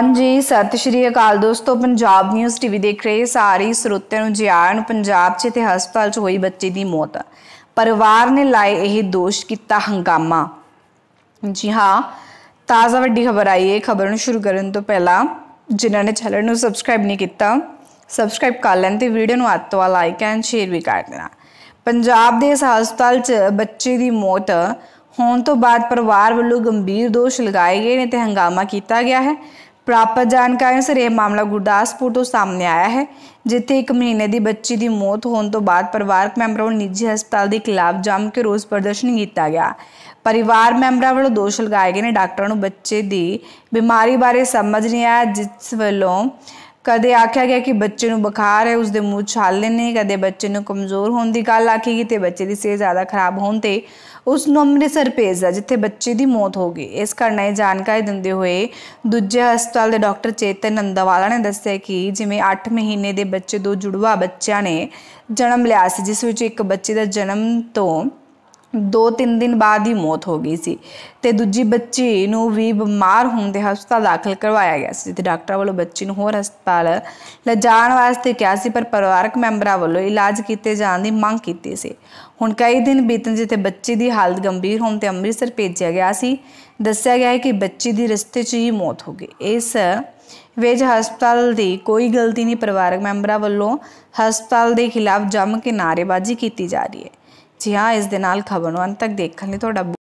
ਹਾਂਜੀ ਸਤਿ ਸ਼੍ਰੀ ਅਕਾਲ ਦੋਸਤੋ ਪੰਜਾਬ ਨਿਊਜ਼ ਟੀਵੀ ਦੇਖ ਰਹੇ ਸਾਰੇ ਸਰੋਤਿਆਂ ਨੂੰ ਜੀ ਆਇਆਂ ਨੂੰ ਪੰਜਾਬ 'ਚ ਤੇ ਹਸਪਤਾਲ 'ਚ ਹੋਈ ਬੱਚੇ ਦੀ ਮੌਤ ਪਰਿਵਾਰ ਨੇ ਲਾਏ ਇਹ ਦੋਸ਼ ਕੀਤਾ ਹੰਗਾਮਾ ਜੀ ਹਾਂ ਤਾਜ਼ਾ ਵੱਡੀ ਖਬਰ ਆਈ ਹੈ ਖਬਰ ਨੂੰ ਸ਼ੁਰੂ ਕਰਨ ਤੋਂ ਪਹਿਲਾਂ ਜਿਨ੍ਹਾਂ ਨੇ ਚੈਨਲ ਨੂੰ ਸਬਸਕ੍ਰਾਈਬ ਨਹੀਂ ਕੀਤਾ ਸਬਸਕ੍ਰਾਈਬ ਕਰ ਲੈਣ ਤੇ ਵੀਡੀਓ ਨੂੰ ਹੱਥ ਵਾਲਾ ਲਾਈਕ ਐਂਡ ਸ਼ੇਅਰ ਵੀ ਕਰ ਦੇਣਾ ਪੰਜਾਬ ਦੇ ਇਸ ਹਸਪਤਾਲ 'ਚ ਬੱਚੇ ਦੀ ਮੌਤ ਹੋਣ ਤੋਂ ਬਾਅਦ ਪਰਿਵਾਰ ਵੱਲੋਂ ਗੰਭੀਰ ਦੋਸ਼ ਲਗਾਏ ਗਏ ਨੇ ਤੇ ਹੰਗਾਮਾ ਕੀਤਾ ਗਿਆ ਹੈ ਪ੍ਰਾਪਤ ਜਾਣਕਾਰੀ ਅਨੁਸਾਰ ਇਹ ਮਾਮਲਾ ਗੁਰਦਾਸਪੁਰ ਤੋਂ ਸਾਹਮਣੇ ਆਇਆ ਹੈ ਜਿੱਥੇ ਇੱਕ ਮਹੀਨੇ ਦੀ ਬੱਚੀ ਦੀ ਮੌਤ ਹੋਣ ਤੋਂ ਬਾਅਦ ਪਰਿਵਾਰਕ ਮੈਂਬਰਾਂ ਵੱਲੋਂ ਨਿੱਜੀ ਹਸਪਤਾਲ ਦੇ ਖਿਲਾਫ ਜੰਮ ਕੇ ਰੋਸ ਪ੍ਰਦਰਸ਼ਨ ਕੀਤਾ ਗਿਆ ਪਰਿਵਾਰ ਮੈਂਬਰਾਂ ਵੱਲੋਂ ਦੋਸ਼ ਲਗਾਏ ਗਏ ਨੇ ਡਾਕਟਰਾਂ ਨੂੰ ਬੱਚੇ ਦੀ ਬਿਮਾਰੀ ਬਾਰੇ ਸਮਝ ਨਹੀਂ ਆਇਆ ਜਿਸ ਵੱਲੋਂ ਕਦੇ ਆਖਿਆ ਗਿਆ ਕਿ ਬੱਚੇ ਨੂੰ ਬੁਖਾਰ ਹੈ ਉਸ ਦੇ ਮੂੰਹ ਛਾਲੇ ਨੇ ਕਦੇ ਬੱਚੇ ਨੂੰ ਕਮਜ਼ੋਰ ਹੋਣ ਦੀ ਗੱਲ ਆਖੀ ਗਈ ਤੇ ਬੱਚੇ ਦੀ ਸਿਹਤ ਜ਼ਿਆਦਾ ਖਰਾਬ ਹੋਣ ਤੇ ਉਸ ਨੂੰ ਅੰਮ੍ਰਿਤਸਰ ਭੇਜਿਆ ਜਿੱਥੇ ਬੱਚੇ ਦੀ ਮੌਤ ਹੋ ਗਈ ਇਸ ਘਟਨਾ ਜਾਣਕਾਰੀ ਦਿੰਦੇ ਹੋਏ ਦੂਜੇ ਹਸਪਤਾਲ ਦੇ ਡਾਕਟਰ ਚੇਤਨ ਨੰਦਵਾਲਾ ਨੇ ਦੱਸਿਆ ਕਿ ਜਿਵੇਂ 8 ਮਹੀਨੇ ਦੇ ਬੱਚੇ ਦੋ ਜੁੜਵਾ ਬੱਚਿਆਂ ਨੇ ਜਨਮ ਲਿਆ ਸੀ ਜਿਸ ਵਿੱਚ ਇੱਕ ਬੱਚੇ ਦਾ ਜਨਮ ਤੋਂ 2-3 ਦਿਨ ਬਾਅਦ ਹੀ ਮੌਤ ਹੋ ਗਈ ਸੀ ਤੇ ਦੂਜੀ ਬੱਚੀ ਨੂੰ ਵੀ ਬਿਮਾਰ ਹੋਣ ਦੇ ਹਸਪਤਾਲ ਦਾਖਲ ਕਰਵਾਇਆ ਗਿਆ ਸੀ ਤੇ ਡਾਕਟਰਾਂ ਵੱਲੋਂ ਬੱਚੀ ਨੂੰ ਹੋਰ ਹਸਪਤਾਲ ਲਿਜਾਣ ਵਾਸਤੇ ਕਿਹਾ ਸੀ ਪਰ ਪਰਿਵਾਰਕ ਮੈਂਬਰਾਂ ਵੱਲੋਂ ਇਲਾਜ ਕੀਤੇ ਜਾਣ ਦੀ ਮੰਗ ਕੀਤੀ ਸੀ ਹੁਣ ਕਈ ਦਿਨ ਬੀਤਣ ਜਿੱਤੇ ਬੱਚੀ ਦੀ ਹਾਲਤ ਗੰਭੀਰ ਹੋਣ ਤੇ ਅੰਮ੍ਰਿਤਸਰ ਭੇਜਿਆ ਗਿਆ ਸੀ ਦੱਸਿਆ ਗਿਆ ਹੈ ਕਿ ਬੱਚੀ ਦੀ ਰਸਤੇ 'ਚ ਹੀ ਮੌਤ ਹੋ ਗਈ ਇਸ ਵੇਜ ਹਸਪਤਾਲ ਦੀ ਕੋਈ ਗਲਤੀ ਨਹੀਂ ਪਰਿਵਾਰਕ ਮੈਂਬਰਾਂ ਵੱਲੋਂ ਹਸਪਤਾਲ ਦੇ ਖਿਲਾਫ ਜੰਮ ਕੇ ਨਾਰੇਬਾਜ਼ੀ ਕੀਤੀ ਜਾ ਰਹੀ ਹੈ ਜੀ ਹਾਂ ਇਸ ਦੇ ਨਾਲ ਖਬਰ ਨੂੰ ਅੰਤ ਤੱਕ ਦੇਖਣ ਲਈ ਤੁਹਾਡਾ